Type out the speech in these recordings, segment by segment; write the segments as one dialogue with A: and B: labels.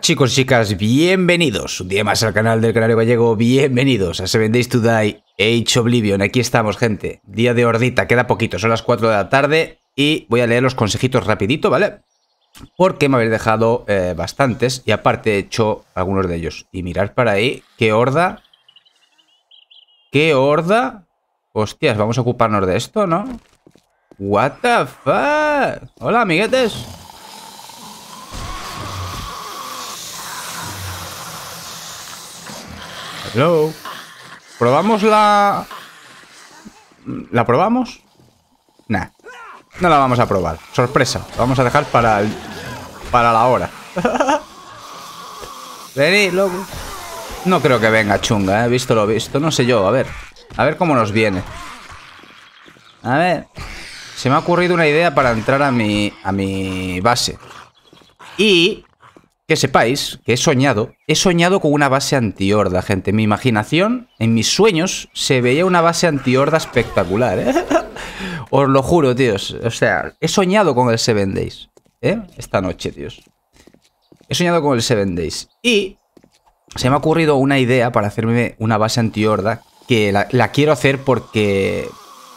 A: chicos y chicas, bienvenidos un día más al canal del Canario Gallego, bienvenidos a Seven Days today Die Age Oblivion, aquí estamos gente, día de hordita, queda poquito, son las 4 de la tarde y voy a leer los consejitos rapidito, ¿vale? Porque me habéis dejado eh, bastantes y aparte he hecho algunos de ellos. Y mirar para ahí, qué horda, qué horda, hostias, vamos a ocuparnos de esto, ¿no? What the fuck, hola amiguetes. Hello. ¿Probamos la...? ¿La probamos? Nah. No la vamos a probar. Sorpresa. vamos a dejar para Para la hora. vení loco. No creo que venga chunga, he eh, Visto lo visto. No sé yo. A ver. A ver cómo nos viene. A ver. Se me ha ocurrido una idea para entrar a mi... A mi base. Y que sepáis que he soñado, he soñado con una base anti-horda, gente. En mi imaginación, en mis sueños, se veía una base anti-horda espectacular, ¿eh? Os lo juro, tíos. O sea, he soñado con el Seven Days, ¿eh? Esta noche, tíos. He soñado con el Seven Days. Y se me ha ocurrido una idea para hacerme una base anti-horda que la, quiero hacer porque...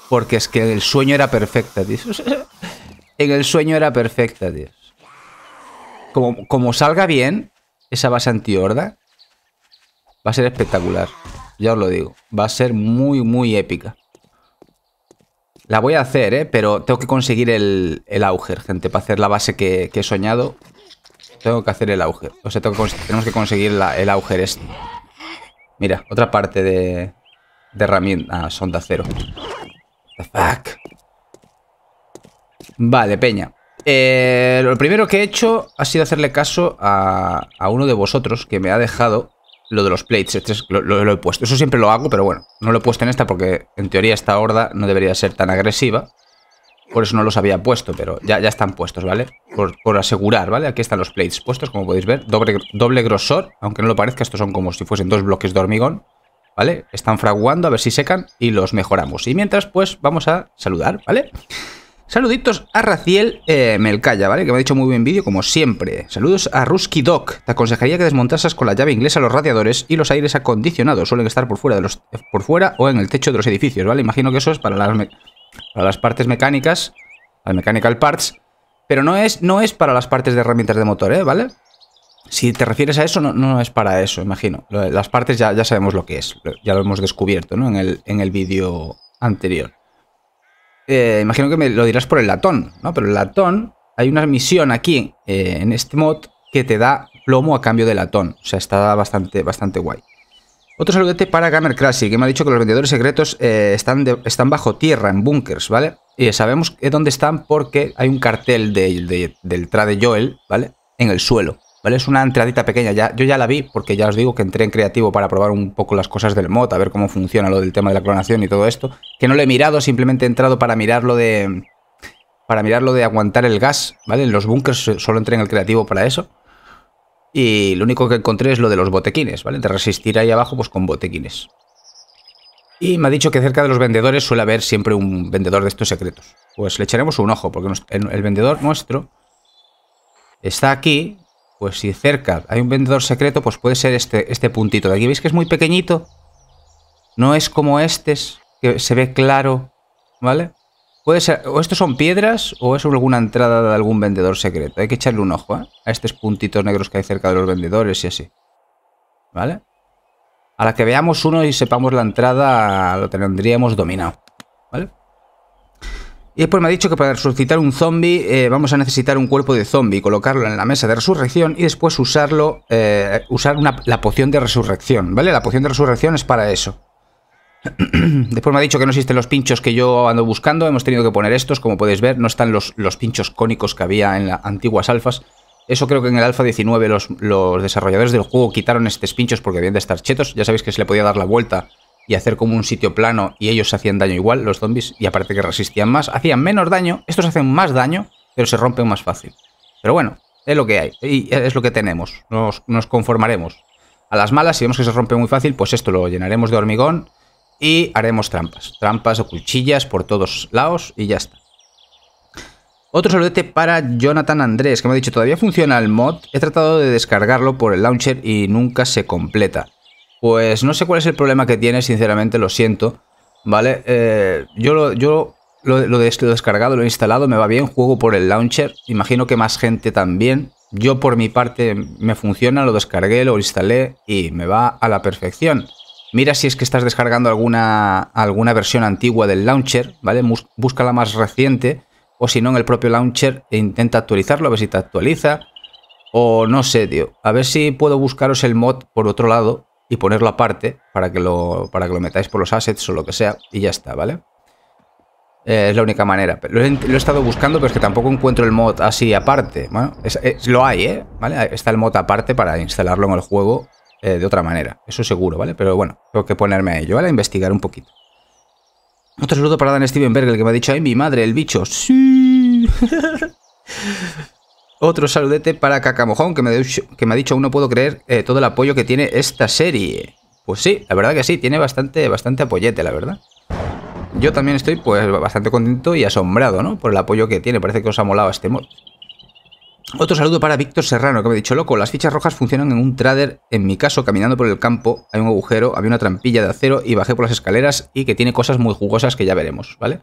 A: Porque es que el sueño era perfecta, tíos. en el sueño era perfecta, tíos. Como, salga bien esa base antihorda, va a ser espectacular. Ya os lo digo. Va a ser muy, muy épica. La voy a hacer, ¿eh? Pero tengo que conseguir el, el auger, gente. Para hacer la base que, he soñado, tengo que hacer el auger. O sea, tenemos que conseguir el auger este. Mira, otra parte de, de herramienta. Ah, cero. cero The fuck. Vale, peña. Eh, lo primero que he hecho ha sido hacerle caso a, uno de vosotros que me ha dejado lo de los plates. lo, he puesto. Eso siempre lo hago, pero bueno, no lo he puesto en esta porque en teoría esta horda no debería ser tan agresiva. Por eso no los había puesto, pero ya, ya están puestos, ¿vale? Por, asegurar, ¿vale? Aquí están los plates puestos, como podéis ver. Doble, doble grosor, aunque no lo parezca, estos son como si fuesen dos bloques de hormigón. ¿Vale? Están fraguando, a ver si secan y los mejoramos. Y mientras, pues, vamos a saludar, ¿vale? vale Saluditos a Raciel eh, Melcaya, ¿vale? Que me ha dicho muy buen vídeo, como siempre. Saludos a Rusky Doc. Te aconsejaría que desmontases con la llave inglesa los radiadores y los aires acondicionados. Suelen estar por fuera, de los, eh, por fuera o en el techo de los edificios, ¿vale? Imagino que eso es para las, las partes mecánicas, las mechanical parts, pero no es, no es para las partes de herramientas de motor, ¿eh? ¿Vale? Si te refieres a eso, no, no es para eso, imagino. Las partes ya, ya sabemos lo que es, ya lo hemos descubierto, ¿no? En el, en el vídeo anterior. Eh, imagino que me lo dirás por el latón, ¿no? Pero el latón, hay una misión aquí eh, en este mod que te da plomo a cambio de latón. O sea, está bastante, bastante guay. Otro saludete para Gamer Classic, que me ha dicho que los vendedores secretos eh, están, están bajo tierra, en bunkers, ¿vale? Y sabemos dónde están porque hay un cartel de, del trade Joel, ¿vale? En el suelo. ¿Vale? Es una entradita pequeña. Ya, yo ya la vi porque ya os digo que entré en creativo para probar un poco las cosas del mod, a ver cómo funciona lo del tema de la clonación y todo esto. Que no lo he mirado, simplemente he entrado para mirarlo de... Para mirar de aguantar el gas, ¿vale? En los bunkers solo entré en el creativo para eso. Y lo único que encontré es lo de los botequines, ¿vale? De resistir ahí abajo, pues con botequines. Y me ha dicho que cerca de los vendedores suele haber siempre un vendedor de estos secretos. Pues le echaremos un ojo, porque el vendedor nuestro está aquí, pues si cerca hay un vendedor secreto, pues puede ser este, este puntito. De aquí veis que es muy pequeñito. No es como este, que se ve claro, ¿vale? Puede ser, o estos son piedras, o es alguna entrada de algún vendedor secreto. Hay que echarle un ojo, ¿eh? A estos puntitos negros que hay cerca de los vendedores y así. ¿Vale? A la que veamos uno y sepamos la entrada, lo tendríamos dominado. Y después me ha dicho que para resucitar un zombie eh, vamos a necesitar un cuerpo de zombie, colocarlo en la mesa de resurrección y después usarlo, eh, usar la poción de resurrección, ¿vale? La poción de resurrección es para eso. después me ha dicho que no existen los pinchos que yo ando buscando, hemos tenido que poner estos, como podéis ver, no están los, los pinchos cónicos que había en las antiguas alfas. Eso creo que en el alfa 19 los, los desarrolladores del juego quitaron estos pinchos porque habían de estar chetos, ya sabéis que se le podía dar la vuelta y hacer como un sitio plano y ellos se hacían daño igual, los zombies, y aparte que resistían más, hacían menos daño, estos hacen más daño, pero se rompen más fácil. Pero bueno, es lo que hay, es lo que tenemos, nos, conformaremos. A las malas, si vemos que se rompe muy fácil, pues esto lo llenaremos de hormigón y haremos trampas. Trampas o cuchillas por todos lados y ya está. Otro saludete para Jonathan Andrés, que me ha dicho, todavía funciona el mod, he tratado de descargarlo por el launcher y nunca se completa. Pues no sé cuál es el problema que tiene, sinceramente, lo siento. ¿Vale? Eh, yo lo, yo lo, descargado, lo he instalado, me va bien, juego por el launcher, imagino que más gente también. Yo por mi parte me funciona, lo descargué, lo instalé y me va a la perfección. Mira si es que estás descargando alguna, alguna versión antigua del launcher, ¿vale? Busca la más reciente o si no en el propio launcher e intenta actualizarlo, a ver si te actualiza. O no sé, tío. A ver si puedo buscaros el mod por otro lado, y ponerlo aparte para que lo, para que lo metáis por los assets o lo que sea y ya está, ¿vale? Eh, es la única manera. Lo he, estado buscando, pero es que tampoco encuentro el mod así aparte. Bueno, lo hay, ¿eh? ¿Vale? Está el mod aparte para instalarlo en el juego eh, de otra manera. Eso seguro, ¿vale? Pero bueno, tengo que ponerme a ello, ¿vale? A investigar un poquito. Otro saludo para Dan Stevenberg, el que me ha dicho, ay, mi madre, el bicho. Sí. Otro saludete para Cacamojón, que me, que me ha dicho, aún no puedo creer eh, todo el apoyo que tiene esta serie. Pues sí, la verdad que sí, tiene bastante, bastante apoyete, la verdad. Yo también estoy pues bastante contento y asombrado, ¿no? Por el apoyo que tiene, parece que os ha molado este mod. Otro saludo para Víctor Serrano, que me ha dicho, loco, las fichas rojas funcionan en un trader, en mi caso, caminando por el campo, hay un agujero, había una trampilla de acero y bajé por las escaleras y que tiene cosas muy jugosas que ya veremos, ¿vale?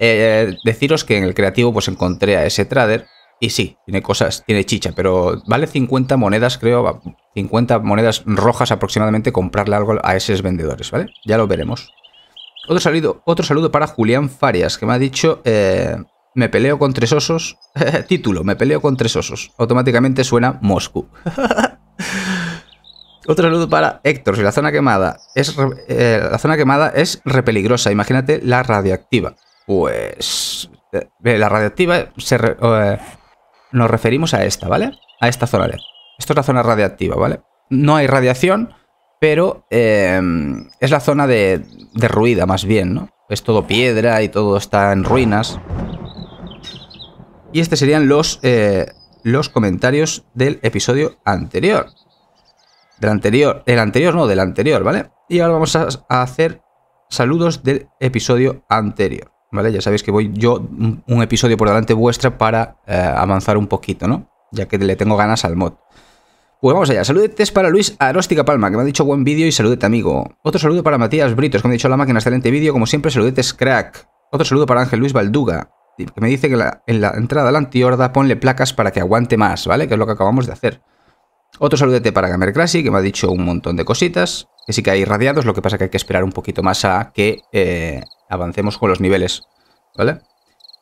A: Eh, deciros que en el creativo pues encontré a ese trader y sí, tiene cosas, tiene chicha, pero vale 50 monedas, creo, 50 monedas rojas aproximadamente comprarle algo a esos vendedores, ¿vale? Ya lo veremos. Otro saludo, otro saludo para Julián Farias, que me ha dicho, eh, me peleo con tres osos, título, me peleo con tres osos. Automáticamente suena Moscú. Otro saludo para Héctor. Si la zona quemada es eh, la zona quemada es repeligrosa. Imagínate la radioactiva. Pues eh, la radioactiva se, nos referimos a esta, ¿vale? A esta zona LED. Esto es la zona radiactiva, ¿vale? No hay radiación, pero eh, es la zona de, ruida, más bien, ¿no? Es todo piedra y todo está en ruinas. Y este serían los, eh, los comentarios del episodio anterior. Del anterior, el anterior no, del anterior, ¿vale? Y ahora vamos a hacer saludos del episodio anterior. ¿vale? Ya sabéis que voy yo un episodio por delante vuestra para eh, avanzar un poquito, ¿no? Ya que le tengo ganas al mod. Pues vamos allá, saludetes para Luis Aróstica Palma, que me ha dicho buen vídeo y saludete amigo. Otro saludo para Matías Britos, que me ha dicho la máquina, excelente vídeo, como siempre, saludetes crack. Otro saludo para Ángel Luis Balduga, que me dice que en la entrada a la antihorda ponle placas para que aguante más, ¿vale? Que es lo que acabamos de hacer. Otro saludete para Gamer que me ha dicho un montón de cositas, que sí que hay radiados, lo que pasa que hay que esperar un poquito más a que eh, avancemos con los niveles, ¿vale?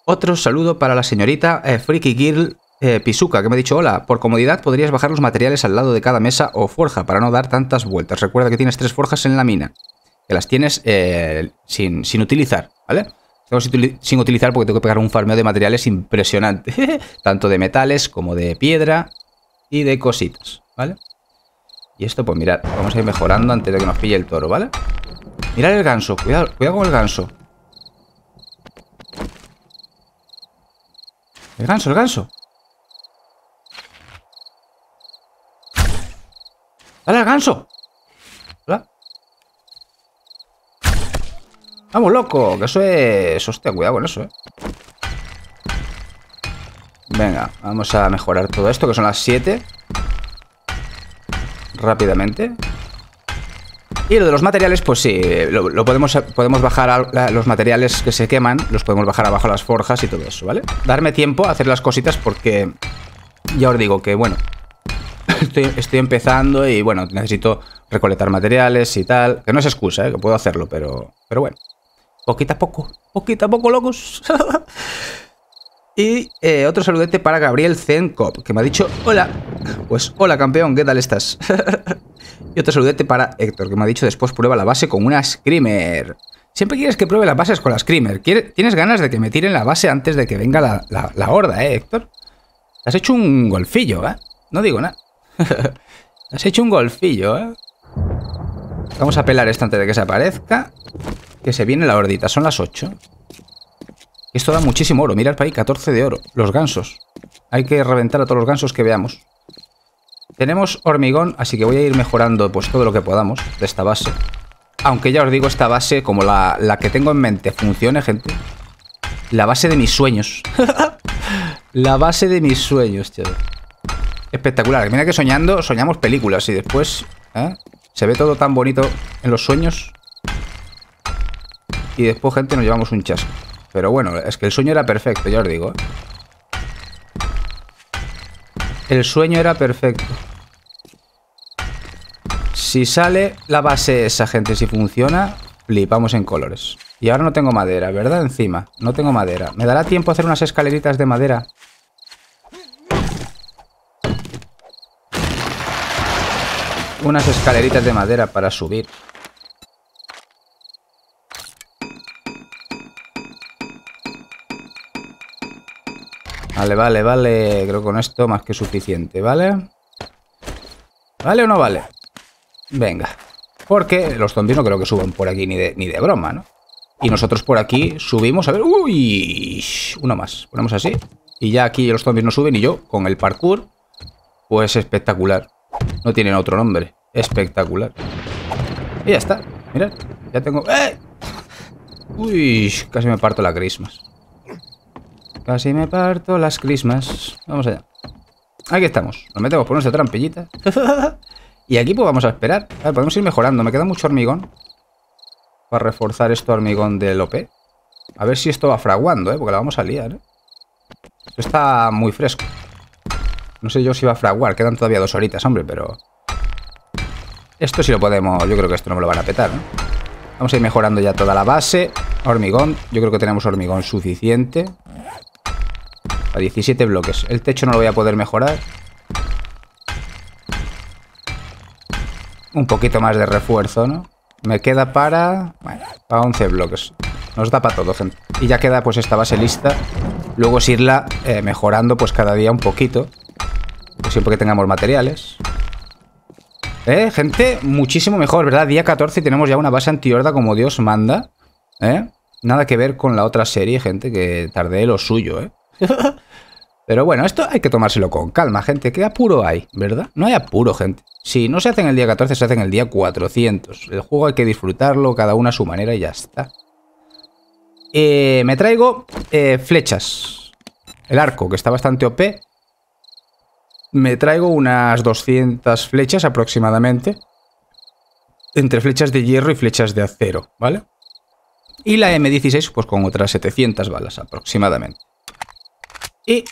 A: Otro saludo para la señorita eh, Freaky Girl eh, que me ha dicho, hola, por comodidad podrías bajar los materiales al lado de cada mesa o forja para no dar tantas vueltas. Recuerda que tienes tres forjas en la mina, que las tienes eh, sin, utilizar, ¿vale? Sin, sin utilizar porque tengo que pegar un farmeo de materiales impresionante, tanto de metales como de piedra y de cositas, ¿vale? Y esto, pues mirad, vamos a ir mejorando antes de que nos pille el toro, ¿vale? Mirad el ganso, cuidado, cuidado con el ganso. El ganso, el ganso. ¡Dale al ganso! ¿Hola? ¡Vamos, loco! Que eso es... Hostia, cuidado con eso, eh. Venga, vamos a mejorar todo esto, que son las 7. Rápidamente. Y lo de los materiales, pues sí, eh, lo, podemos, podemos bajar los materiales que se queman, los podemos bajar abajo las forjas y todo eso, ¿vale? Darme tiempo a hacer las cositas porque ya os digo que, bueno, estoy, empezando y, bueno, necesito recolectar materiales y tal. Que no es excusa, ¿eh? que puedo hacerlo, pero, pero bueno. Poquita a poco, poquita a poco, locos. y eh, otro saludete para Gabriel Zenkop, que me ha dicho, hola. Pues hola, campeón, ¿qué tal estás? Y otro saludete para eh, Héctor, que me ha dicho después prueba la base con una Screamer. Siempre quieres que pruebe las bases con la Screamer. Tienes ganas de que me tiren la base antes de que venga la, horda, ¿eh, Héctor? Has hecho un golfillo, ¿eh? No digo nada. Has hecho un golfillo, ¿eh? Vamos a pelar esto antes de que se aparezca. Que se viene la hordita. Son las 8. Esto da muchísimo oro. mira para ahí, 14 de oro. Los gansos. Hay que reventar a todos los gansos que veamos. Tenemos hormigón, así que voy a ir mejorando pues todo lo que podamos de esta base. Aunque ya os digo, esta base, como la, que tengo en mente, funcione, gente. La base de mis sueños. la base de mis sueños, tío. Espectacular. Mira que soñando, soñamos películas y después ¿eh? se ve todo tan bonito en los sueños. Y después, gente, nos llevamos un chasco. Pero bueno, es que el sueño era perfecto, ya os digo. ¿eh? El sueño era perfecto. Si sale la base esa, gente, si funciona, flipamos en colores. Y ahora no tengo madera, ¿verdad? Encima. No tengo madera. ¿Me dará tiempo a hacer unas escaleritas de madera? Unas escaleritas de madera para subir. Vale, vale, vale. Creo que con esto más que suficiente, ¿vale? ¿Vale o no vale? Venga. Porque los zombies no creo que suban por aquí ni de, ni de broma, ¿no? Y nosotros por aquí subimos, a ver, uy, uno más, ponemos así. Y ya aquí los zombies no suben y yo, con el parkour, pues espectacular. No tienen otro nombre, espectacular. Y ya está, mirad, ya tengo... ¡Eh! Uy, casi me parto la Christmas. Casi me parto las Christmas. Vamos allá. Aquí estamos, nos metemos por nuestra trampillita. Y aquí pues vamos a esperar. A ver, podemos ir mejorando. Me queda mucho hormigón. Para reforzar esto hormigón de OP. A ver si esto va fraguando, ¿eh? Porque la vamos a liar, ¿eh? Esto está muy fresco. No sé yo si va a fraguar. Quedan todavía dos horitas, hombre, pero... Esto sí lo podemos... Yo creo que esto no me lo van a petar, ¿no? Vamos a ir mejorando ya toda la base. Hormigón. Yo creo que tenemos hormigón suficiente. A 17 bloques. El techo no lo voy a poder mejorar. un poquito más de refuerzo, ¿no? Me queda para... Bueno, para 11 bloques. Nos da para todo, gente. Y ya queda pues esta base lista. Luego es irla eh, mejorando pues cada día un poquito. Pues, siempre que tengamos materiales. ¿Eh? Gente, muchísimo mejor, ¿verdad? Día 14 tenemos ya una base antihorda como Dios manda. ¿Eh? Nada que ver con la otra serie, gente, que tardé lo suyo, ¿eh? Pero bueno, esto hay que tomárselo con calma, gente. ¿Qué apuro hay, verdad? No hay apuro, gente. Si no se hacen el día 14, se hacen el día 400. El juego hay que disfrutarlo, cada uno a su manera y ya está. Eh, me traigo eh, flechas. El arco, que está bastante OP. Me traigo unas 200 flechas aproximadamente. Entre flechas de hierro y flechas de acero, ¿vale? Y la M16, pues con otras 700 balas aproximadamente. Y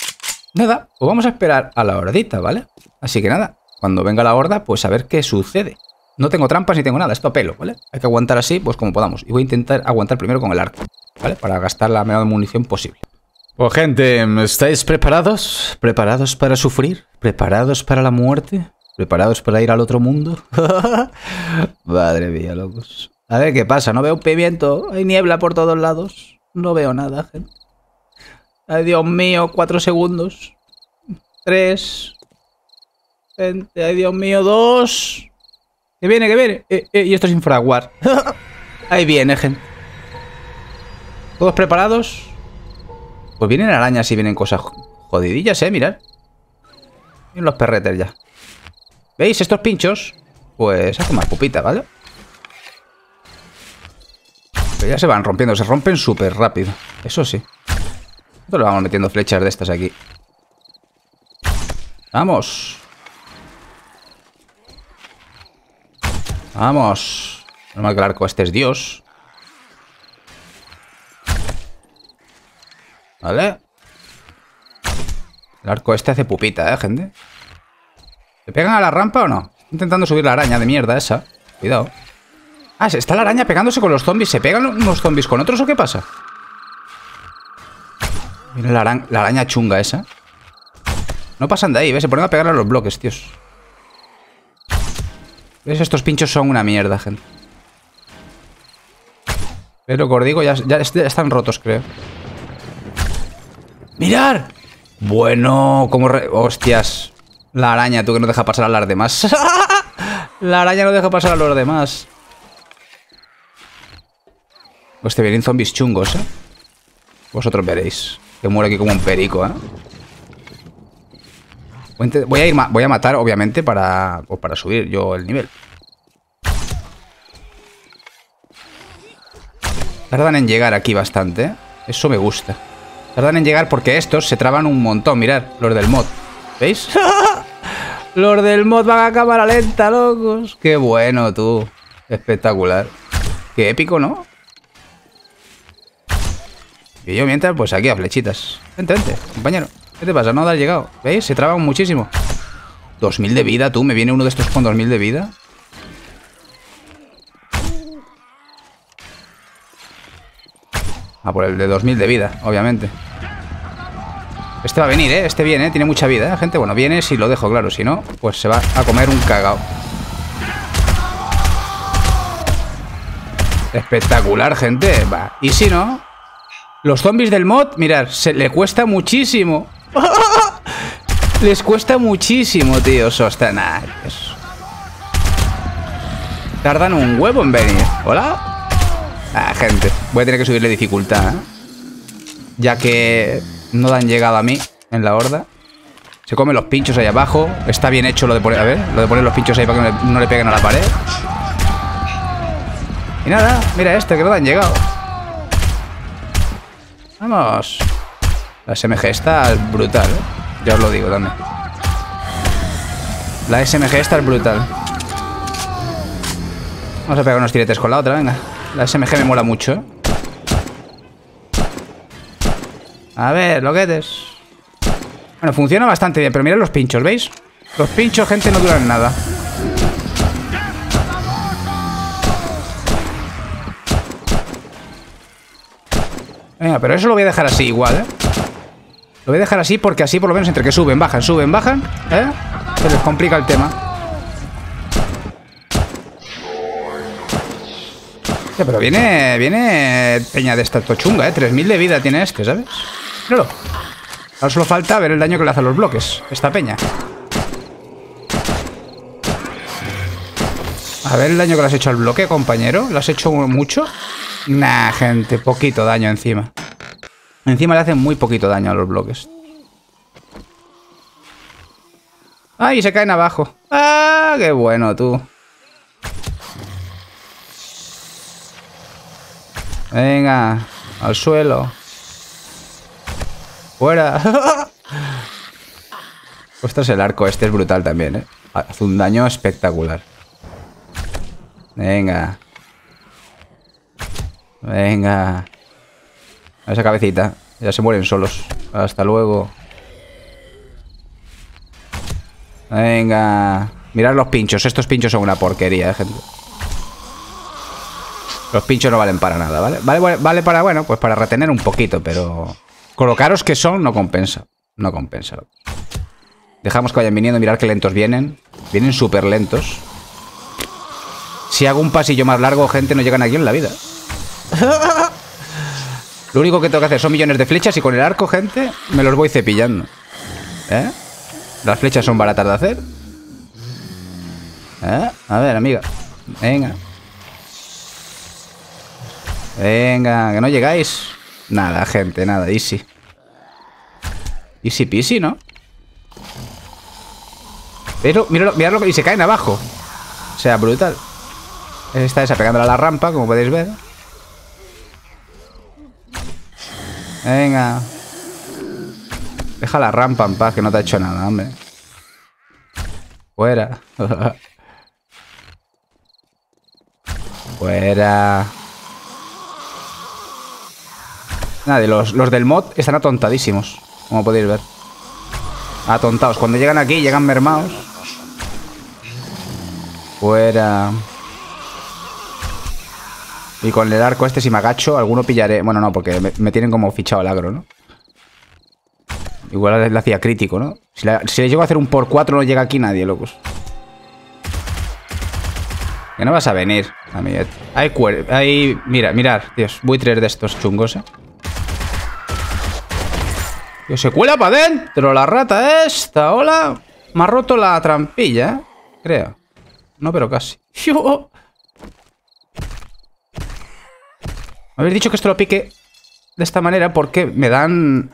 A: Nada, pues vamos a esperar a la hordita, ¿vale? Así que nada, cuando venga la horda, pues a ver qué sucede. No tengo trampas ni tengo nada, esto a ¿vale? Hay que aguantar así, pues como podamos. Y voy a intentar aguantar primero con el arco, ¿vale? Para gastar la menor munición posible. Pues gente, ¿estáis preparados? ¿Preparados para sufrir? ¿Preparados para la muerte? ¿Preparados para ir al otro mundo? Madre mía, locos. A ver qué pasa, no veo un pimiento. Hay niebla por todos lados. No veo nada, gente. Ay, Dios mío, cuatro segundos. Tres. ay, Dios mío, dos. Que viene, que viene. Eh, eh, y esto es infraguar. Ahí viene, gente. ¿Todos preparados? Pues vienen arañas y vienen cosas jodidillas, eh, mirad. Vienen los perretes ya. ¿Veis estos pinchos? Pues hace más pupita, ¿vale? Pero ya se van rompiendo, se rompen súper rápido. Eso sí. Nosotros le vamos metiendo flechas de estas aquí. ¡Vamos! ¡Vamos! Normal que el arco este es Dios. ¿Vale? El arco este hace pupita, ¿eh, gente? ¿Se pegan a la rampa o no? Estoy intentando subir la araña de mierda esa. Cuidado. Ah, está la araña pegándose con los zombies. ¿Se pegan unos zombies con otros o qué pasa? Mira la, araña chunga esa. No pasan de ahí, ¿ves? Se ponen a pegar a los bloques, tíos. ¿Ves? Estos pinchos son una mierda, gente. Pero os digo, ya, están rotos, creo. ¡Mirar! Bueno, como Hostias. La araña, tú que no deja pasar a las demás. la araña no deja pasar a los demás. Hostia, vienen zombies chungos, ¿eh? Vosotros veréis. Que muero aquí como un perico, ¿eh? Voy a, voy a matar, obviamente, para, pues, para subir yo el nivel. Tardan en llegar aquí bastante, ¿eh? Eso me gusta. Tardan en llegar porque estos se traban un montón. Mirad, los del mod. ¿Veis? los del mod van a cámara lenta, locos. Qué bueno, tú. Espectacular. Qué épico, ¿no? Y yo mientras, pues aquí a flechitas. Vente, vente, compañero. ¿Qué te pasa? No has llegado. ¿Veis? Se traban muchísimo. 2000 de vida, tú. ¿Me viene uno de estos con 2000 de vida? Ah, por el de 2000 de vida, obviamente. Este va a venir, ¿eh? Este viene, ¿eh? Tiene mucha vida, ¿eh? gente. Bueno, viene si lo dejo, claro. Si no, pues se va a comer un cagao. Espectacular, gente. Va. Y si no, los zombies del mod, mirad, se le cuesta muchísimo. Les cuesta muchísimo, tío, sostener. Tardan un huevo en venir. ¿Hola? Ah, gente. Voy a tener que subirle dificultad, ¿eh? Ya que no dan llegado a mí en la horda. Se comen los pinchos ahí abajo. Está bien hecho lo de poner... ver, lo de poner los pinchos ahí para que no le, peguen a la pared. Y nada, mira este, que no han llegado. ¡Vamos! La SMG está brutal, ¿eh? Ya os lo digo también. La SMG está brutal. Vamos a pegar unos tiretes con la otra, venga. La SMG me mola mucho, ¿eh? A ver, lo que es. Bueno, funciona bastante bien, pero mirad los pinchos, ¿veis? Los pinchos, gente, no duran nada. Venga, pero eso lo voy a dejar así igual, ¿eh? Lo voy a dejar así porque así por lo menos entre que suben, bajan, suben, bajan, ¿eh? Se les complica el tema. pero viene, viene peña de esta tochunga, ¿eh? 3.000 de vida tiene este, ¿sabes? Claro. Ahora solo falta ver el daño que le hacen los bloques, esta peña. A ver el daño que le has hecho al bloque, compañero. ¿Lo has hecho mucho? Nah, gente, poquito daño encima. Encima le hacen muy poquito daño a los bloques. ¡Ay, se caen abajo! ¡Ah, qué bueno, tú! Venga, al suelo. ¡Fuera! es el arco este es brutal también, ¿eh? Hace un daño espectacular. Venga. Venga. A esa cabecita. Ya se mueren solos. Hasta luego. Venga. Mirad los pinchos. Estos pinchos son una porquería, eh, gente. Los pinchos no valen para nada, ¿vale? ¿vale? para, bueno, pues para retener un poquito, pero... Colocaros que son no compensa. No compensa. Dejamos que vayan viniendo. Mirad qué lentos vienen. Vienen súper lentos. Si hago un pasillo más largo, gente, no llegan aquí en la vida. Lo único que tengo que hacer son millones de flechas y con el arco, gente, me los voy cepillando. ¿Eh? Las flechas son baratas de hacer. ¿Eh? A ver, amiga. Venga. Venga, que no llegáis. Nada, gente, nada, easy. Easy peasy, ¿no? Pero, míralo, miradlo, y se caen abajo. O sea, brutal. Está pegándola a la rampa, como podéis ver. Venga. Deja la rampa en paz, que no te ha hecho nada, hombre. Fuera. Fuera. Nadie, los, los del mod están atontadísimos, como podéis ver. Atontados. Cuando llegan aquí, llegan mermados. Fuera. Y con el arco este, si me agacho, alguno pillaré. Bueno, no, porque me, tienen como fichado el agro, ¿no? Igual le hacía crítico, ¿no? Si le, llego a hacer un por 4 no llega aquí nadie, locos. Que no vas a venir, mí. Hay cuer... Hay... Mira, mirar, Dios. Buitres de estos chungos, ¿eh? Dios, se cuela para adentro la rata esta. Hola. Me ha roto la trampilla, ¿eh? Creo. No, pero casi. ¡Yo! Me habéis dicho que esto lo pique de esta manera porque me dan...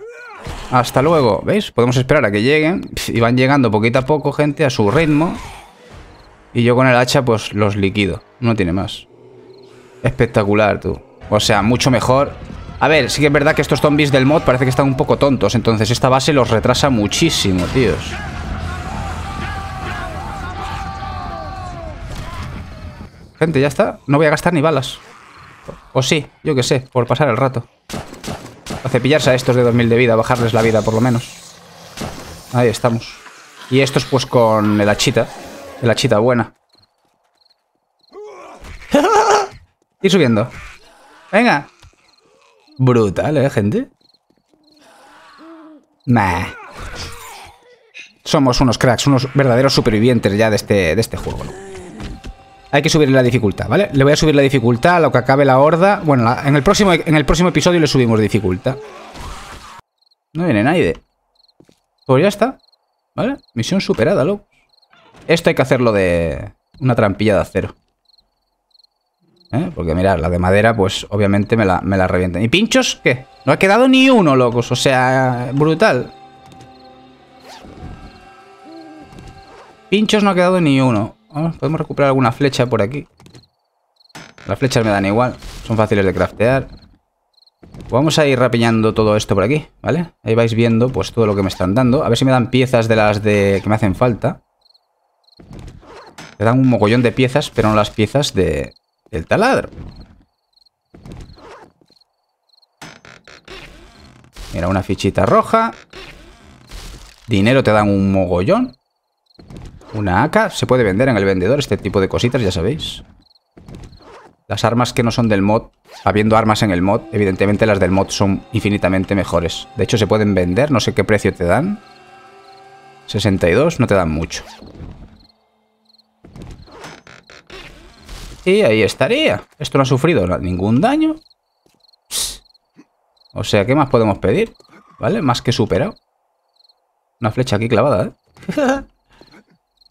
A: Hasta luego, ¿veis? Podemos esperar a que lleguen. Y van llegando poquito a poco, gente, a su ritmo. Y yo con el hacha, pues, los liquido. No tiene más. Espectacular, tú. O sea, mucho mejor. A ver, sí que es verdad que estos zombies del mod parece que están un poco tontos. Entonces esta base los retrasa muchísimo, tíos. Gente, ya está. No voy a gastar ni balas. O sí, yo qué sé, por pasar el rato. A cepillarse a estos de 2000 de vida, bajarles la vida por lo menos. Ahí estamos. Y estos pues con el hachita. El hachita buena. Y subiendo. Venga. Brutal, ¿eh, gente? Nah. Somos unos cracks, unos verdaderos supervivientes ya de este, de este juego, ¿no? hay que subir la dificultad, ¿vale? Le voy a subir la dificultad a lo que acabe la horda. Bueno, en, el próximo, en el próximo episodio le subimos dificultad. No viene nadie. Pues ya está. ¿Vale? Misión superada, loco. Esto hay que hacerlo de una trampilla de acero. ¿Eh? Porque mirad, la de madera, pues obviamente me la, me la ¿Y pinchos qué? No ha quedado ni uno, locos. O sea, brutal. Pinchos no ha quedado ni uno. Ah, podemos recuperar alguna flecha por aquí. Las flechas me dan igual, son fáciles de craftear. Vamos a ir rapiñando todo esto por aquí, ¿vale? Ahí vais viendo pues todo lo que me están dando. A ver si me dan piezas de las de que me hacen falta. Me dan un mogollón de piezas, pero no las piezas de... del taladro. Mira, una fichita roja. Dinero te dan un mogollón. Una AK. Se puede vender en el vendedor este tipo de cositas, ya sabéis. Las armas que no son del mod, habiendo armas en el mod, evidentemente las del mod son infinitamente mejores. De hecho, se pueden vender, no sé qué precio te dan. 62, no te dan mucho. Y ahí estaría. Esto no ha sufrido ningún daño. O sea, ¿qué más podemos pedir? ¿Vale? Más que superado. Una flecha aquí clavada, ¿eh?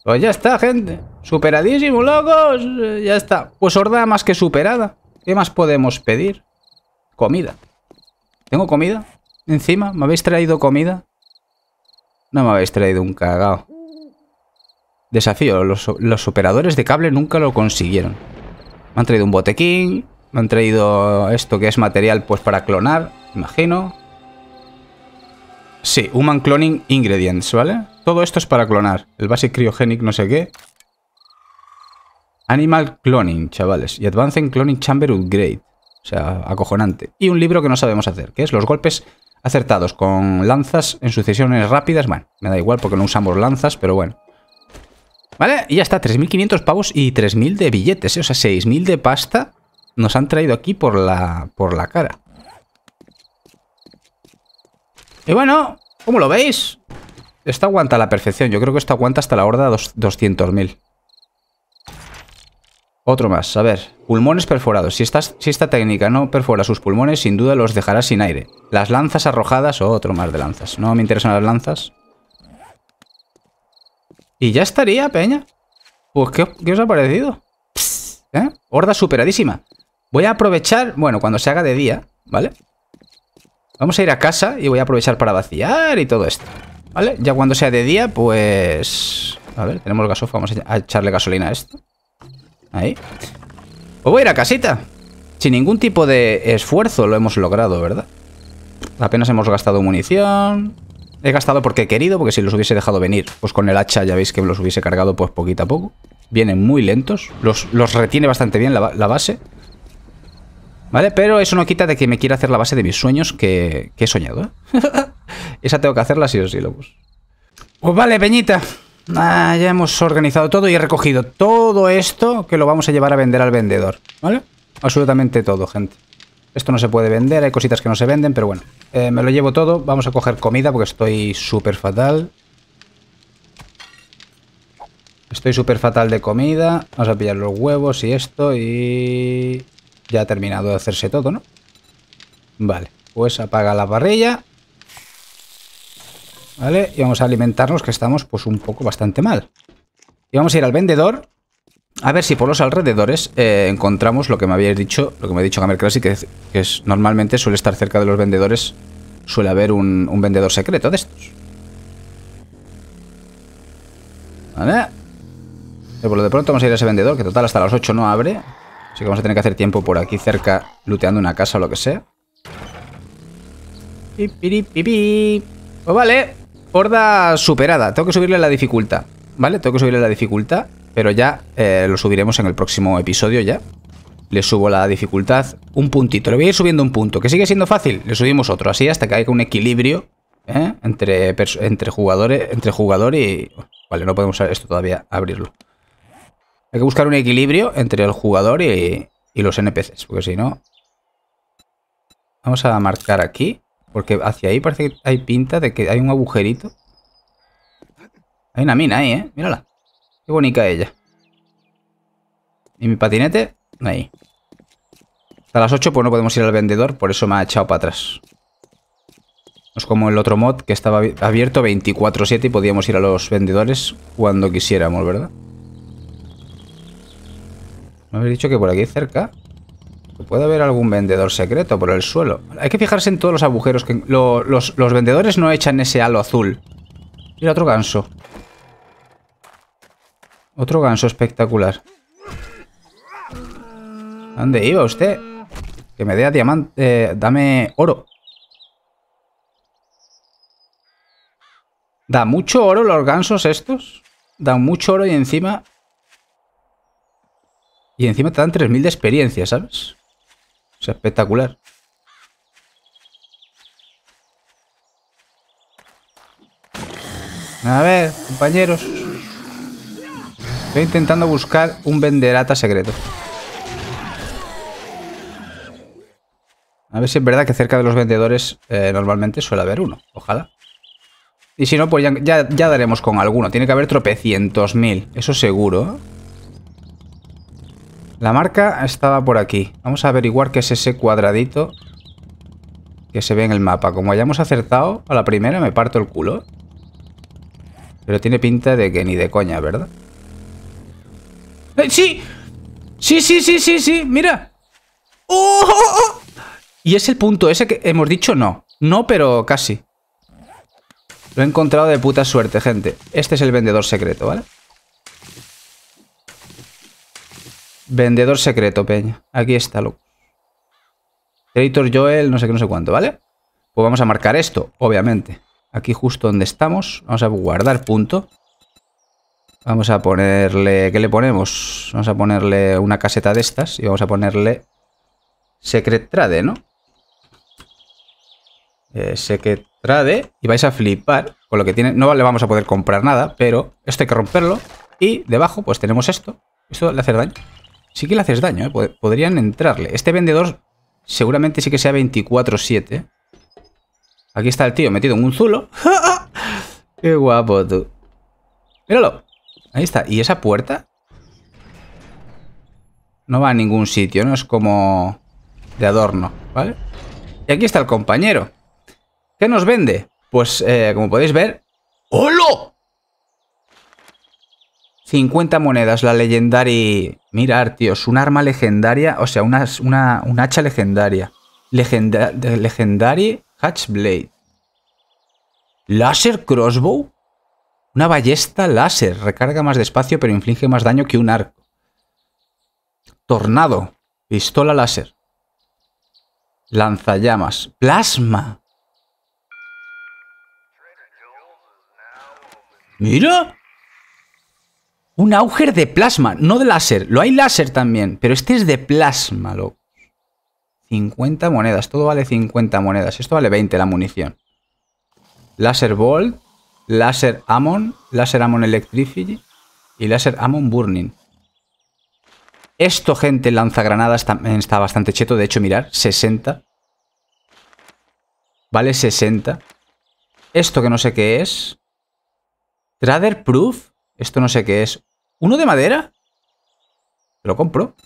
A: Pues ya está, gente. Superadísimo, locos. Eh, ya está. Pues horda más que superada. ¿Qué más podemos pedir? Comida. ¿Tengo comida? Encima, ¿me habéis traído comida? No me habéis traído un cagao. Desafío. Los, los operadores de cable nunca lo consiguieron. Me han traído un botequín. Me han traído esto que es material pues para clonar, imagino. Sí, Human Cloning Ingredients, ¿vale? Todo esto es para clonar. El Basic Cryogenic no sé qué. Animal Cloning, chavales. Y Advanced Cloning Chamber Upgrade. O sea, acojonante. Y un libro que no sabemos hacer, que es los golpes acertados con lanzas en sucesiones rápidas. Bueno, me da igual porque no usamos lanzas, pero bueno. Vale, y ya está, 3.500 pavos y 3.000 de billetes, ¿eh? o sea, 6.000 de pasta nos han traído aquí por la, por la cara. Y bueno, ¿cómo lo veis? Esta aguanta a la perfección. Yo creo que esta aguanta hasta la horda 200.000. Otro más. A ver. Pulmones perforados. Si, estás, si esta técnica no perfora sus pulmones, sin duda los dejará sin aire. Las lanzas arrojadas. o Otro más de lanzas. No me interesan las lanzas. Y ya estaría, peña. Pues, ¿qué, os ha parecido? ¿Eh? Horda superadísima. Voy a aprovechar... Bueno, cuando se haga de día, ¿vale? Vamos a ir a casa y voy a aprovechar para vaciar y todo esto. ¿Vale? Ya cuando sea de día, pues... A ver, tenemos gasofa. Vamos a echarle gasolina a esto. Ahí. Pues voy a ir a casita. Sin ningún tipo de esfuerzo lo hemos logrado, ¿verdad? Apenas hemos gastado munición. He gastado porque he querido, porque si los hubiese dejado venir, pues con el hacha ya veis que los hubiese cargado pues poquito a poco. Vienen muy lentos. Los, retiene bastante bien la, la base. ¿Vale? Pero eso no quita de que me quiera hacer la base de mis sueños que, he soñado. ¿eh? Esa tengo que hacerla sí o sí, Lobos. Pues vale, Peñita. Ah, ya hemos organizado todo y he recogido todo esto que lo vamos a llevar a vender al vendedor. ¿Vale? Absolutamente todo, gente. Esto no se puede vender, hay cositas que no se venden, pero bueno. Eh, me lo llevo todo. Vamos a coger comida porque estoy súper fatal. Estoy súper fatal de comida. Vamos a pillar los huevos y esto y... Ya ha terminado de hacerse todo, ¿no? Vale, pues apaga la parrilla. Vale, y vamos a alimentarnos que estamos pues un poco bastante mal. Y vamos a ir al vendedor. A ver si por los alrededores eh, encontramos lo que me habéis dicho, lo que me ha dicho Gamer Classic, que, es, normalmente suele estar cerca de los vendedores, suele haber un, vendedor secreto de estos. Vale. Pero por de pronto vamos a ir a ese vendedor, que total hasta las 8 no abre. Así que vamos a tener que hacer tiempo por aquí cerca, looteando una casa o lo que sea. Pues vale, horda superada. Tengo que subirle la dificultad, ¿vale? Tengo que subirle la dificultad, pero ya eh, lo subiremos en el próximo episodio ya. Le subo la dificultad un puntito. Le voy a ir subiendo un punto, que sigue siendo fácil. Le subimos otro, así hasta que haya un equilibrio ¿eh? entre, entre, jugadores, entre jugador y... Vale, no podemos esto todavía abrirlo. Hay que buscar un equilibrio entre el jugador y, los NPCs, porque si no... Vamos a marcar aquí, porque hacia ahí parece que hay pinta de que hay un agujerito. Hay una mina ahí, ¿eh? Mírala. Qué bonita ella. Y mi patinete, ahí. Hasta las 8 pues no podemos ir al vendedor, por eso me ha echado para atrás. No es como el otro mod que estaba abierto 24-7 y podíamos ir a los vendedores cuando quisiéramos, ¿verdad? Me habéis dicho que por aquí cerca puede haber algún vendedor secreto por el suelo. Hay que fijarse en todos los agujeros que... los, vendedores no echan ese halo azul. Mira, otro ganso. Otro ganso espectacular. ¿Dónde iba usted? Que me dé diamante... Eh, dame oro. ¿Da mucho oro los gansos estos? ¿Da mucho oro y encima y encima te dan 3.000 de experiencia, ¿sabes? O sea, espectacular. A ver, compañeros. Estoy intentando buscar un venderata secreto. A ver si es verdad que cerca de los vendedores eh, normalmente suele haber uno. Ojalá. Y si no, pues ya, ya daremos con alguno. Tiene que haber tropecientos mil. Eso seguro, ¿eh? La marca estaba por aquí. Vamos a averiguar qué es ese cuadradito que se ve en el mapa. Como hayamos acertado a la primera, me parto el culo. Pero tiene pinta de que ni de coña, ¿verdad? ¡Eh, sí, sí, sí, sí! ¡Mira! mira ¡Oh, oh, oh! Y es el punto ese que hemos dicho no. No, pero casi. Lo he encontrado de puta suerte, gente. Este es el vendedor secreto, ¿vale? Vendedor secreto, Peña. Aquí está, loco. editor, Joel, no sé qué, no sé cuánto, ¿vale? Pues vamos a marcar esto, obviamente. Aquí justo donde estamos. Vamos a guardar punto. Vamos a ponerle... ¿Qué le ponemos? Vamos a ponerle una caseta de estas y vamos a ponerle Secret Trade, ¿no? Eh, Secret Trade y vais a flipar con lo que tiene. No le vamos a poder comprar nada, pero esto hay que romperlo. Y debajo pues tenemos esto. Esto le hace daño. Sí que le haces daño, ¿eh? podrían entrarle. Este vendedor seguramente sí que sea 24-7. Aquí está el tío metido en un zulo. ¡Qué guapo tú! ¡Míralo! Ahí está. ¿Y esa puerta? No va a ningún sitio, ¿no? Es como de adorno, ¿vale? Y aquí está el compañero. ¿Qué nos vende? Pues, eh, como podéis ver... ¡Holo! 50 monedas, la Legendary. Mirar, tíos, un arma legendaria, o sea, una, un hacha legendaria. Legenda, legendary Hatchblade. ¿Láser crossbow? Una ballesta láser. Recarga más despacio, pero inflige más daño que un arco. Tornado. Pistola láser. Lanzallamas. Plasma. Mira. Un auger de plasma, no de láser. Lo hay láser también, pero este es de plasma, loco. 50 monedas, todo vale 50 monedas. Esto vale 20 la munición. Láser Bolt, Láser Amon, Láser Amon Electricity y Láser Amon Burning. Esto, gente, lanzagranadas también está bastante cheto. De hecho, mirar, 60. Vale 60. Esto que no sé qué es. Trader Proof. Esto no sé qué es. ¿Uno de madera? lo compro.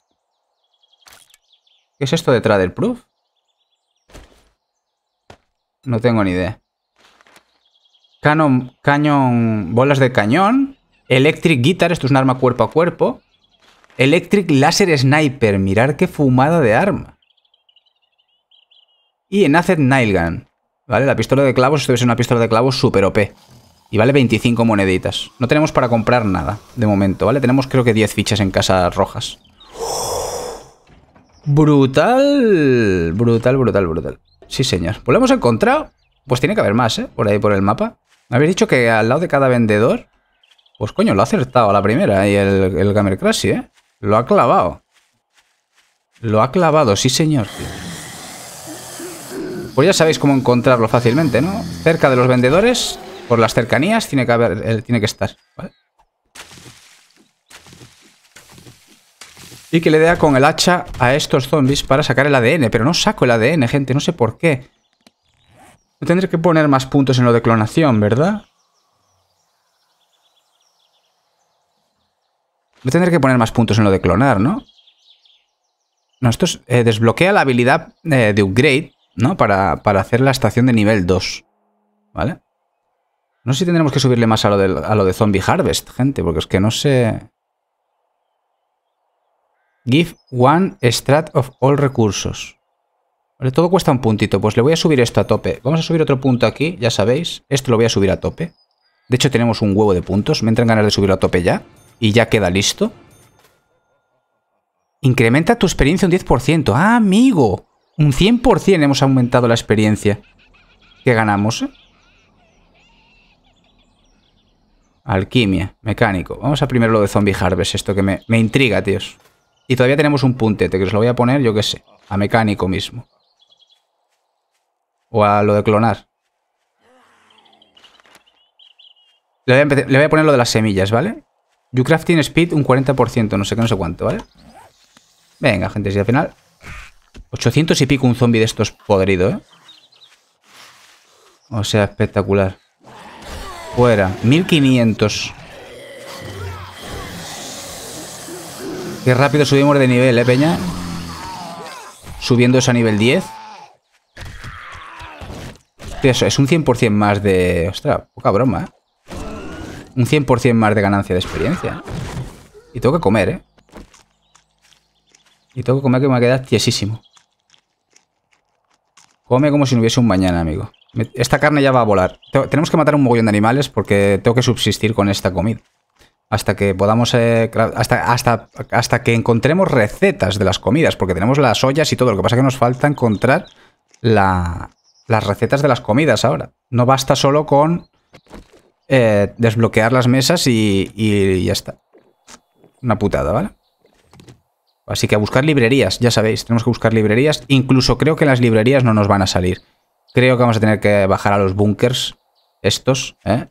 A: ¿Qué es esto detrás del Proof? No tengo ni idea. Canon, cañón, bolas de cañón. Electric Guitar, esto es un arma cuerpo a cuerpo. Electric Laser Sniper, mirar qué fumada de arma. Y en Acid Nailgun, ¿vale? La pistola de clavos, esto es una pistola de clavos super OP. Y vale 25 moneditas. No tenemos para comprar nada de momento, ¿vale? Tenemos creo que 10 fichas en casas rojas. Brutal, brutal, brutal, brutal. Sí, señor. Pues lo hemos encontrado. Pues tiene que haber más, ¿eh? Por ahí, por el mapa. Me habéis dicho que al lado de cada vendedor... Pues coño, lo ha acertado a la primera y el, el Gamer Crash, ¿eh? Lo ha clavado. Lo ha clavado, sí señor. Pues ya sabéis cómo encontrarlo fácilmente, ¿no? Cerca de los vendedores por las cercanías tiene que, haber, eh, tiene que estar, Y que le dé con el hacha a estos zombies para sacar el ADN. Pero no saco el ADN, gente. No sé por qué. Tendré que poner más puntos en lo de clonación, ¿verdad? No tendré que poner más puntos en lo de clonar, ¿no? No, esto eh, desbloquea la habilidad eh, de upgrade, ¿no? Para, para hacer la estación de nivel 2. ¿Vale? No sé si tendremos que subirle más a lo, de, Zombie Harvest, gente, porque es que no sé... Give one strat of all recursos. Vale, todo cuesta un puntito. Pues le voy a subir esto a tope. Vamos a subir otro punto aquí, ya sabéis. Esto lo voy a subir a tope. De hecho, tenemos un huevo de puntos. Me entran ganas de subirlo a tope ya. Y ya queda listo. Incrementa tu experiencia un 10%. ¡Ah, amigo! Un 100% hemos aumentado la experiencia. que ganamos, eh? Alquimia, mecánico. Vamos a primero lo de Zombie Harvest, esto que me, me intriga, tíos. Y todavía tenemos un puntete, que os lo voy a poner, yo qué sé, a mecánico mismo. O a lo de clonar. Le voy, a poner lo de las semillas, ¿vale? You crafting speed un 40%, no sé qué, no sé cuánto, ¿vale? Venga, gente, si al final... 800 y pico un zombie de estos podrido, ¿eh? O sea, espectacular. Fuera. 1500. Qué rápido subimos de nivel, ¿eh, Peña? Subiendo eso a nivel 10. Eso, es un 100% más de... Ostras, poca broma, ¿eh? Un 100% más de ganancia de experiencia. Y tengo que comer, ¿eh? Y tengo que comer que me quedado tiesísimo. Come como si no hubiese un mañana, amigo. Esta carne ya va a volar. Tenemos que matar un mogollón de animales porque tengo que subsistir con esta comida. Hasta que podamos... Eh, hasta, hasta, hasta que encontremos recetas de las comidas, porque tenemos las ollas y todo. Lo que pasa es que nos falta encontrar las recetas de las comidas ahora. No basta solo con eh, desbloquear las mesas y, y ya está. Una putada, ¿vale? Así que a buscar librerías, ya sabéis, tenemos que buscar librerías. Incluso creo que las librerías no nos van a salir. Creo que vamos a tener que bajar a los bunkers estos, ¿eh?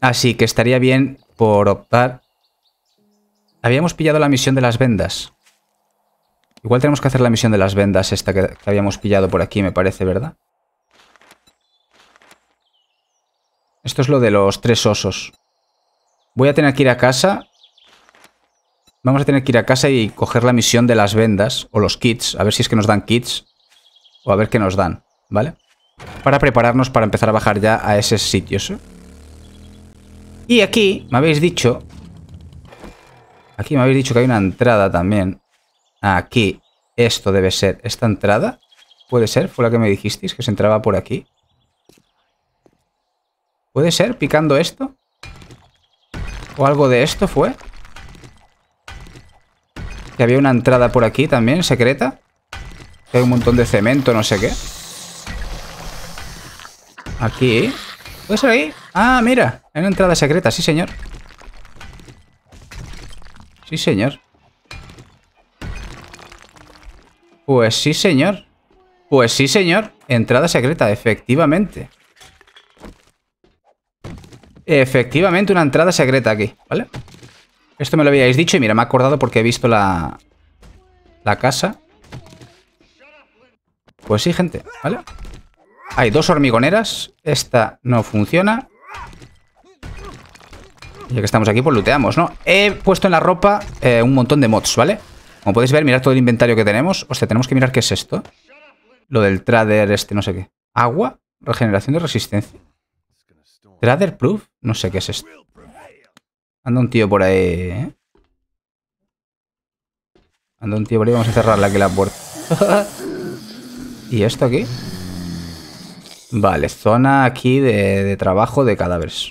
A: Así que estaría bien por optar. Habíamos pillado la misión de las vendas. Igual tenemos que hacer la misión de las vendas esta que, que habíamos pillado por aquí, me parece, ¿verdad? Esto es lo de los tres osos. Voy a tener que ir a casa. Vamos a tener que ir a casa y coger la misión de las vendas o los kits. A ver si es que nos dan kits. O a ver qué nos dan, ¿vale? Para prepararnos para empezar a bajar ya a esos sitios. Y aquí me habéis dicho... Aquí me habéis dicho que hay una entrada también. Aquí. Esto debe ser. ¿Esta entrada? ¿Puede ser? ¿Fue la que me dijisteis que se entraba por aquí? ¿Puede ser? ¿Picando esto? ¿O algo de esto fue? Que había una entrada por aquí también, secreta. Hay un montón de cemento, no sé qué. Aquí. Pues ser ahí? Ah, mira. Hay una entrada secreta, sí, señor. Sí, señor. Pues sí, señor. Pues sí, señor. Entrada secreta, efectivamente. Efectivamente, una entrada secreta aquí, ¿vale? Esto me lo habíais dicho y mira, me he acordado porque he visto la... La casa. Pues sí, gente, ¿vale? Hay dos hormigoneras. Esta no funciona. Ya que estamos aquí, pues looteamos, ¿no? He puesto en la ropa eh, un montón de mods, ¿vale? Como podéis ver, mirad todo el inventario que tenemos. O sea, tenemos que mirar qué es esto. Lo del trader este, no sé qué. Agua, regeneración de resistencia. Trader proof, no sé qué es esto. Anda un tío por ahí, ¿eh? Anda un tío por ahí, vamos a la que la puerta. ¿Y esto aquí? Vale, zona aquí de, trabajo de cadáveres.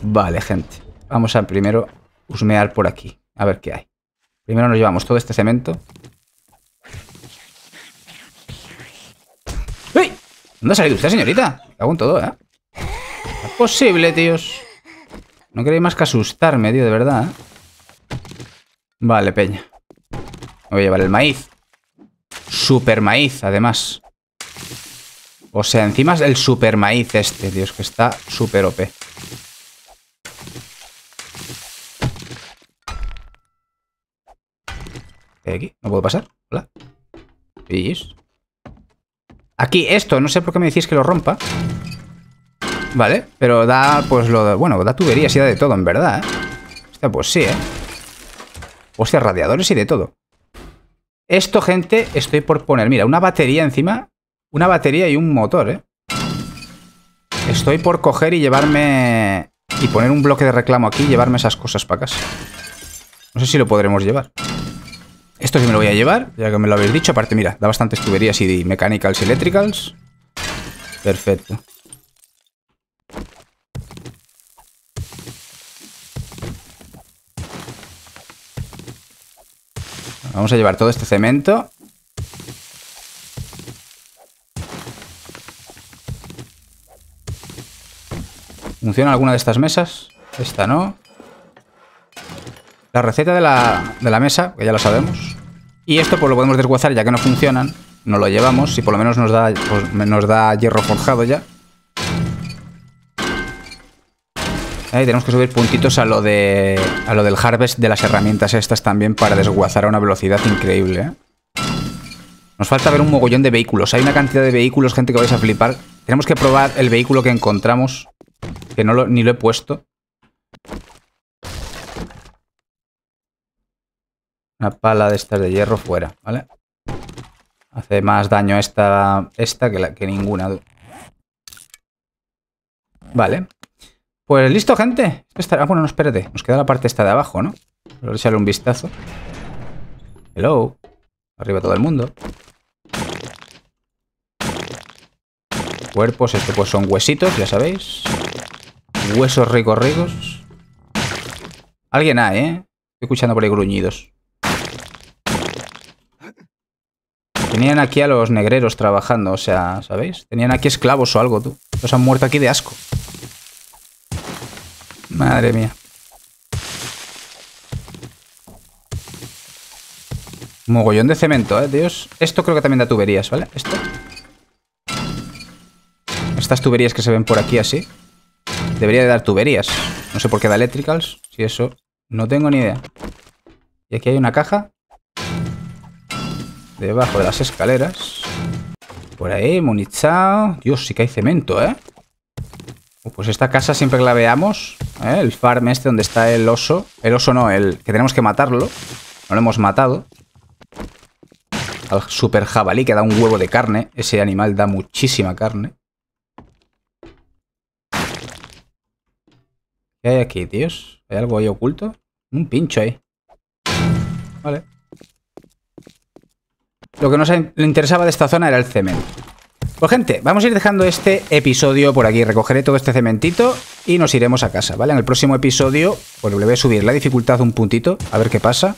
A: vale, gente. Vamos a primero husmear por aquí. A ver qué hay. Primero nos llevamos todo este cemento. ¡Uy! ¿Dónde ha salido usted, señorita? Hago todo, ¿eh? No es posible, tíos. No queréis más que asustarme, tío, de verdad. ¿eh? Vale, peña. Me voy a llevar el maíz super maíz, además. O sea, encima es el super maíz este, Dios, que está super OP. aquí? ¿No puedo pasar? ¿Hola? Aquí, esto, no sé por qué me decís que lo rompa. Vale, pero da, pues lo... Bueno, da tuberías y da de todo, en verdad, ¿eh? pues sí, ¿eh? Hostia, radiadores y de todo. Esto, gente, estoy por poner. Mira, una batería encima. Una batería y un motor, ¿eh? Estoy por coger y llevarme... Y poner un bloque de reclamo aquí y llevarme esas cosas para casa. No sé si lo podremos llevar. Esto sí me lo voy a llevar, ya que me lo habéis dicho. Aparte, mira, da bastantes tuberías y mechanicals y electricals. Perfecto. Vamos a llevar todo este cemento. ¿Funciona alguna de estas mesas? Esta no. La receta de la, mesa, que ya la sabemos. Y esto pues lo podemos desguazar ya que no funcionan. No lo llevamos, si por lo menos nos da, pues, nos da hierro forjado ya. tenemos que subir puntitos a lo de lo del harvest de las herramientas estas también para desguazar a una velocidad increíble. ¿eh? Nos falta ver un mogollón de vehículos. Hay una cantidad de vehículos, gente, que vais a flipar. Tenemos que probar el vehículo que encontramos, que no ni lo he puesto. Una pala de estas de hierro fuera, ¿vale? Hace más daño esta, esta que ninguna. Vale, pues listo, gente. Ah, bueno, no, espérate. Nos queda la parte esta de abajo, ¿no? Voy a echarle un vistazo. Hello. Arriba todo el mundo. Cuerpos, este pues son huesitos, ya sabéis. Huesos ricos, ricos. Alguien hay, ¿eh? Estoy escuchando por ahí gruñidos. Tenían aquí a los negreros trabajando, o sea, ¿sabéis? Tenían aquí esclavos o algo, tú. Los han muerto aquí de asco. Madre mía. Mogollón de cemento, eh, Dios. Esto creo que también da tuberías, ¿vale? Esto. Estas tuberías que se ven por aquí así. Debería de dar tuberías. No sé por qué da electricals. Si eso... No tengo ni idea. Y aquí hay una caja. Debajo de las escaleras. Por ahí, munición. Dios, sí que hay cemento, ¿eh? Pues esta casa siempre que la veamos, ¿eh? el farm este donde está el oso, el oso no, el que tenemos que matarlo, no lo hemos matado. Al super jabalí que da un huevo de carne, ese animal da muchísima carne. ¿Qué hay aquí, tíos? ¿Hay algo ahí oculto? Un pincho ahí. Vale. Lo que nos interesaba de esta zona era el cemento. Pues gente, vamos a ir dejando este episodio por aquí. Recogeré todo este cementito y nos iremos a casa, ¿vale? En el próximo episodio, pues le voy a subir la dificultad un puntito, a ver qué pasa.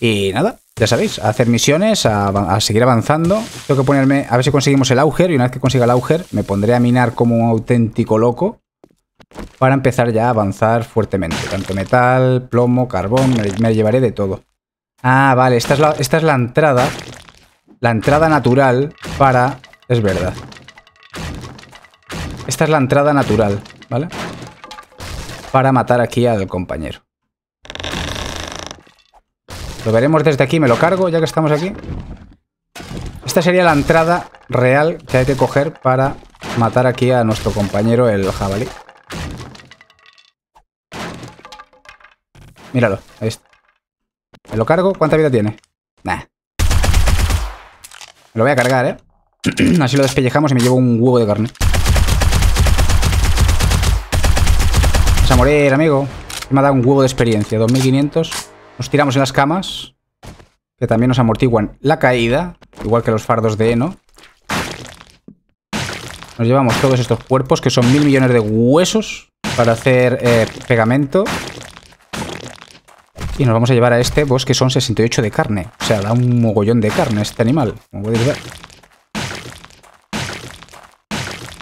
A: Y nada, ya sabéis, a hacer misiones, a, seguir avanzando. Tengo que ponerme, a ver si conseguimos el auger, y una vez que consiga el auger, me pondré a minar como un auténtico loco para empezar ya a avanzar fuertemente. Tanto metal, plomo, carbón, me, me llevaré de todo. Ah, vale, esta esta es la entrada, la entrada natural para es verdad. Esta es la entrada natural, ¿vale? Para matar aquí al compañero. Lo veremos desde aquí. Me lo cargo ya que estamos aquí. Esta sería la entrada real que hay que coger para matar aquí a nuestro compañero, el jabalí. Míralo, ahí está. ¿Me lo cargo? ¿Cuánta vida tiene? Me lo voy a cargar, ¿eh? Así lo despellejamos y me llevo un huevo de carne. Vamos a morir, amigo. Me ha dado un huevo de experiencia. 2500. Nos tiramos en las camas. Que también nos amortiguan la caída. Igual que los fardos de heno. Nos llevamos todos estos cuerpos, que son mil millones de huesos, para hacer eh, pegamento. Y nos vamos a llevar a este bosque. son 68 de carne. O sea, da un mogollón de carne este animal, como podéis ver.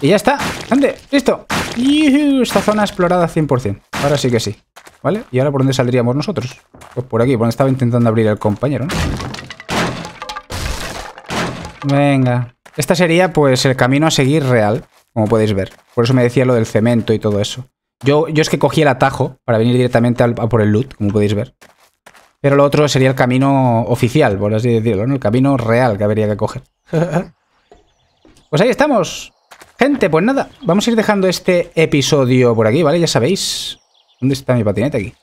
A: Y ya está. Ande, listo. Esta zona explorada 100%. Ahora sí que sí. ¿Vale? ¿Y ahora por dónde saldríamos nosotros? Pues por aquí, por donde estaba intentando abrir el compañero, Venga. Este sería, pues, el camino a seguir real, como podéis ver. Por eso me decía lo del cemento y todo eso. Yo, yo es que cogí el atajo para venir directamente por el loot, como podéis ver. Pero lo otro sería el camino oficial, por así decirlo, ¿no? El camino real que habría que coger. pues ahí estamos. Gente, pues nada, vamos a ir dejando este episodio por aquí, ¿vale? Ya sabéis. ¿Dónde está mi patinete aquí?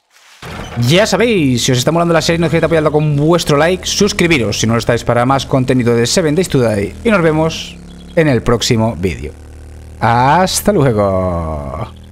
A: Ya sabéis, si os está molando la serie, no os olvidéis apoyarlo con vuestro like, suscribiros si no lo estáis para más contenido de Seven Days Today. Y nos vemos en el próximo vídeo. ¡Hasta luego!